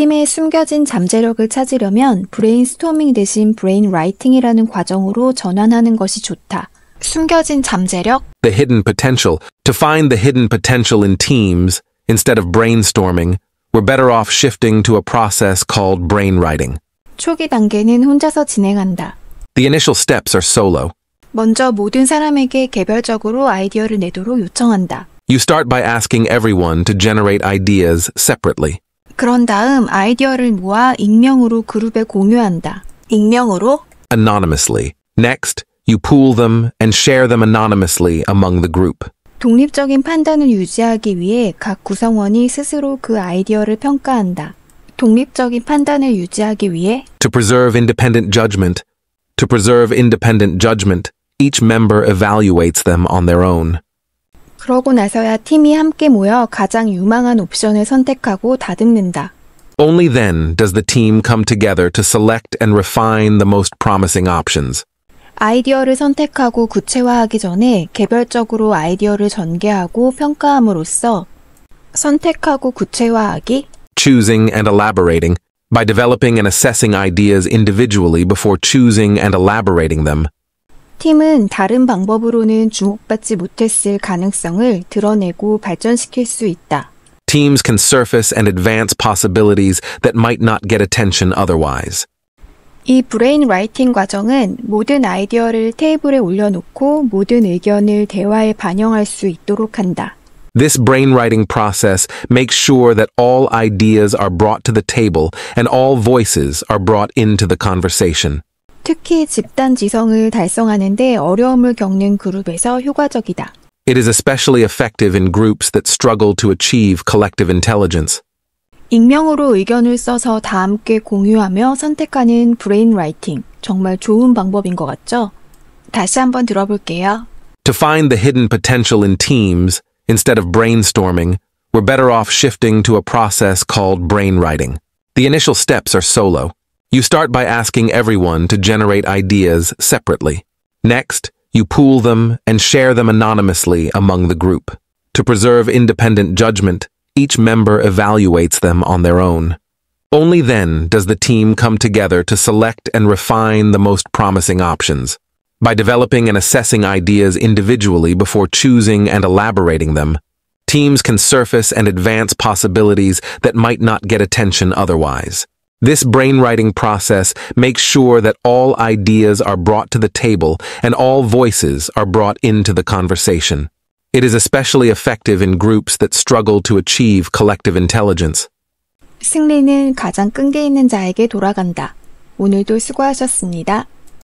팀의 숨겨진 잠재력을 찾으려면 브레인스토밍 대신 브레인라이팅이라는 과정으로 전환하는 것이 좋다. 숨겨진 잠재력 The hidden potential. To find the hidden potential in teams, instead of brainstorming, we're better off shifting to a process called brainwriting. 초기 단계는 혼자서 진행한다. The initial steps are solo. 먼저 모든 사람에게 개별적으로 아이디어를 내도록 요청한다. You start by asking everyone to generate ideas separately. 그런 다음 아이디어를 모아 익명으로 그룹에 공유한다. 익명으로 anonymously. Next, you pool them and share them anonymously among the group. 독립적인 판단을 유지하기 위해 각 구성원이 스스로 그 아이디어를 평가한다. 독립적인 판단을 유지하기 위해 To preserve independent judgment. To preserve independent judgment, each member evaluates them on their own. 그러고 나서야 팀이 함께 모여 가장 유망한 옵션을 선택하고 다듬는다. Only then does the team come together to select and refine the most promising options. 아이디어를 선택하고 구체화하기 전에 개별적으로 아이디어를 전개하고 평가함으로써 선택하고 구체화하기 choosing and elaborating by developing and assessing ideas individually before choosing and elaborating them 팀은 다른 방법으로는 주목받지 못했을 가능성을 드러내고 발전시킬 수 있다. Teams can surface and advance possibilities that might not get attention otherwise. 이 브레인 라이팅 과정은 모든 아이디어를 테이블에 올려놓고 모든 의견을 대화에 반영할 수 있도록 한다. This brainwriting process makes sure that all ideas are brought to the table and all voices are brought into the conversation. 특히 집단 지성을 달성하는 데 어려움을 겪는 그룹에서 효과적이다. It is especially effective in groups that struggle to achieve collective intelligence. 익명으로 의견을 써서 다 함께 공유하며 선택하는 브레인라이팅. 정말 좋은 방법인 것 같죠? 다시 한번 들어볼게요. To find the hidden potential in teams, instead of brainstorming, we're better off shifting to a process called brainwriting. The initial steps are solo. You start by asking everyone to generate ideas separately. Next, you pool them and share them anonymously among the group. To preserve independent judgment, each member evaluates them on their own. Only then does the team come together to select and refine the most promising options. By developing and assessing ideas individually before choosing and elaborating them, teams can surface and advance possibilities that might not get attention otherwise. This brainwriting process makes sure that all ideas are brought to the table and all voices are brought into the conversation. It is especially effective in groups that struggle to achieve collective intelligence. 승리는 가장 끈기 있는 자에게 돌아간다. 오늘도 수고하셨습니다.